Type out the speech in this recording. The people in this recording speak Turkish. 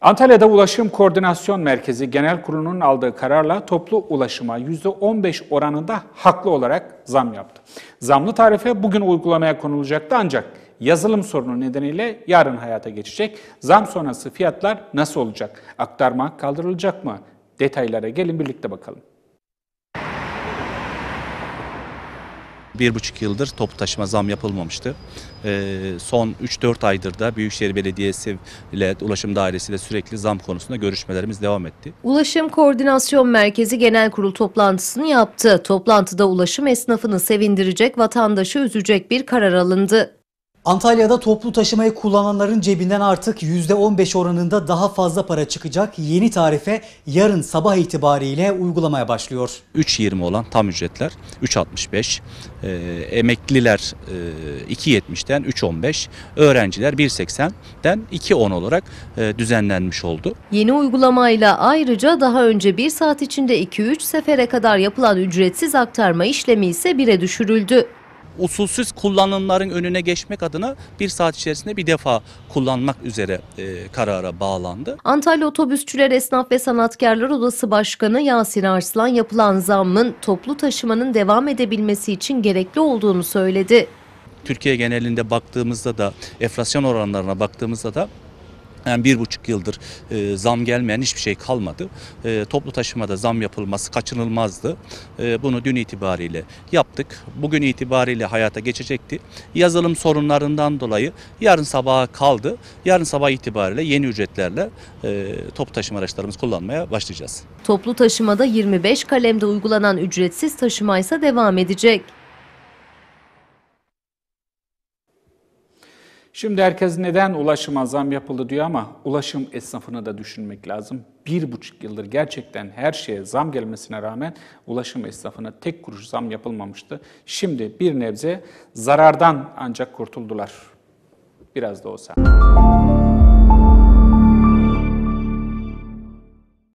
Antalya'da Ulaşım Koordinasyon Merkezi Genel Kurulu'nun aldığı kararla toplu ulaşıma %15 oranında haklı olarak zam yaptı. Zamlı tarife bugün uygulamaya konulacaktı ancak yazılım sorunu nedeniyle yarın hayata geçecek. Zam sonrası fiyatlar nasıl olacak? Aktarma kaldırılacak mı? Detaylara gelin birlikte bakalım. bir buçuk yıldır top taşıma zam yapılmamıştı. Ee, son 3-4 aydır da Büyükşehir Belediyesi ile Ulaşım Dairesi ile sürekli zam konusunda görüşmelerimiz devam etti. Ulaşım Koordinasyon Merkezi Genel Kurul toplantısını yaptı. Toplantıda ulaşım esnafını sevindirecek, vatandaşı üzecek bir karar alındı. Antalya'da toplu taşımayı kullananların cebinden artık %15 oranında daha fazla para çıkacak yeni tarife yarın sabah itibariyle uygulamaya başlıyor. 3.20 olan tam ücretler 3.65, e, ee, emekliler e, 2.70'den 3.15, öğrenciler 1.80'den 2.10 olarak e, düzenlenmiş oldu. Yeni uygulamayla ayrıca daha önce 1 saat içinde 2-3 sefere kadar yapılan ücretsiz aktarma işlemi ise 1'e düşürüldü usulsüz kullanımların önüne geçmek adına bir saat içerisinde bir defa kullanmak üzere e, karara bağlandı. Antalya Otobüsçüler Esnaf ve Sanatkarlar Odası Başkanı Yasin Arslan yapılan zammın toplu taşımanın devam edebilmesi için gerekli olduğunu söyledi. Türkiye genelinde baktığımızda da enflasyon oranlarına baktığımızda da yani bir buçuk yıldır e, zam gelmeyen hiçbir şey kalmadı. E, toplu taşımada zam yapılması kaçınılmazdı. E, bunu dün itibariyle yaptık. Bugün itibariyle hayata geçecekti. Yazılım sorunlarından dolayı yarın sabaha kaldı. Yarın sabah itibariyle yeni ücretlerle e, toplu taşıma araçlarımızı kullanmaya başlayacağız. Toplu taşımada 25 kalemde uygulanan ücretsiz taşıma ise devam edecek. Şimdi herkes neden ulaşıma zam yapıldı diyor ama ulaşım esnafını da düşünmek lazım. Bir buçuk yıldır gerçekten her şeye zam gelmesine rağmen ulaşım esnafına tek kuruş zam yapılmamıştı. Şimdi bir nebze zarardan ancak kurtuldular. Biraz da olsa. Müzik